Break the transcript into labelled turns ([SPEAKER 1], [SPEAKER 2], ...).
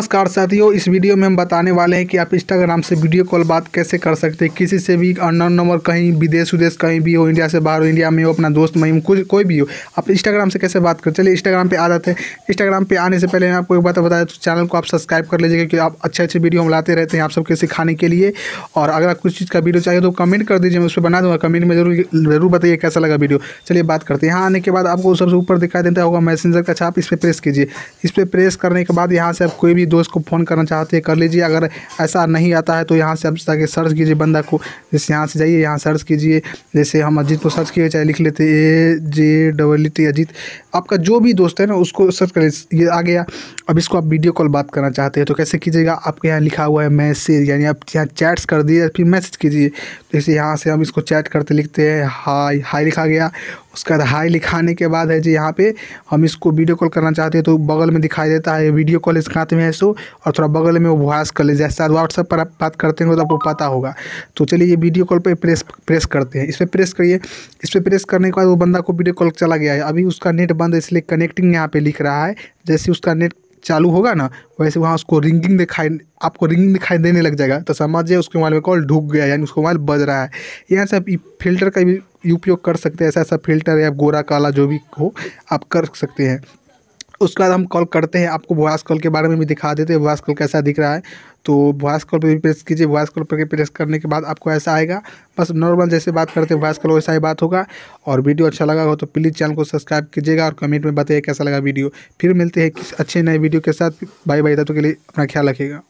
[SPEAKER 1] नमस्कार साथियों इस वीडियो में हम बताने वाले हैं कि आप इंस्टाग्राम से वीडियो कॉल बात कैसे कर सकते हैं किसी से भी अननोन नंबर कहीं विदेश विदेश कहीं भी हो इंडिया से बाहर हो इंडिया में हो अपना दोस्त महीम कुछ कोई भी हो आप इंस्टाग्राम से कैसे बात करें चलिए इंस्टाग्राम पे आ जाते हैं इंस्टाग्राम पे आने से पहले मैं आपको एक बात बताया तो चैनल को आप सब्सक्राइब कर लीजिए क्योंकि आप अच्छे अच्छे वीडियो हम लाते रहते हैं आप सबके सिखाने के लिए और अगर आप कुछ चीज़ का वीडियो चाहिए तो कमेंट कर दीजिए मैं उस पर बना दूँगा कमेंट में जरूर जरूर बताइए कैसा लगा वीडियो चलिए बात करते हैं यहाँ आने के बाद आपको सबसे ऊपर दिखाई देता होगा मैसेंजर का छाप इस पर प्रेस कीजिए इस पर प्रेस करने के बाद यहाँ से आप कोई भी दोस्त को फ़ोन करना चाहते हैं कर लीजिए अगर ऐसा नहीं आता है तो यहाँ से आप जाके सर्च कीजिए बंदा को जैसे यहाँ से जाइए यहाँ सर्च कीजिए जैसे हम अजीत को सर्च किए चाहे लिख लेते A J double T Ajit आपका जो भी दोस्त है ना उसको सर्च कर ये आ गया अब इसको आप वीडियो कॉल बात करना चाहते हैं तो कैसे कीजिएगा आपके यहाँ लिखा हुआ है मैसेज यानी आप यहाँ चैट्स कर दिए फिर मैसेज कीजिए जैसे तो यहाँ से हम इसको चैट करते लिखते हैं हाई हाई लिखा गया उसके बाद हाई लिखाने के बाद है जी यहाँ पे हम इसको वीडियो कॉल करना चाहते हैं तो बगल में दिखाई देता है वीडियो कॉल इसके हाथ में है सो और थोड़ा बगल में वो वॉइस ले जैसे आज व्हाट्सएप पर आप बात करते हैं तो आपको पता होगा तो चलिए ये वीडियो कॉल पर प्रेस प्रेस करते हैं इस पर प्रेस करिए इस पर प्रेस करने के बाद वो बंदा को वीडियो कॉल चला गया है अभी उसका नेट बंद है इसलिए कनेक्टिंग यहाँ पे लिख रहा है जैसे उसका नेट चालू होगा ना वैसे वहाँ उसको रिंगिंग दिखाई आपको रिंगिंग दिखाई देने लग जाएगा तो समझिए उसके मोबाइल में कॉल ढूक गया यानी उसका मोबाइल बज रहा है यहाँ से आप फिल्टर का भी उपयोग कर सकते हैं ऐसा ऐसा फिल्टर या गोरा काला जो भी हो आप कर सकते हैं उसके बाद हम कॉल करते हैं आपको वॉइस कॉल के बारे में भी दिखा देते हैं वॉइस कॉल कैसा दिख रहा है तो वॉइस कॉल पर भी प्रेस कीजिए वॉइस कॉल पर प्रेस करने के बाद आपको ऐसा आएगा बस नॉर्मल जैसे बात करते हैं वॉइस कॉल वैसा ही बात होगा और वीडियो अच्छा लगा हो तो प्लीज़ चैनल को सब्सक्राइब कीजिएगा और कमेंट में बताइए कैसा लगा वीडियो फिर मिलते हैं किस अच्छे नए वीडियो के साथ बाई बाई तब के लिए अपना ख्याल रखिएगा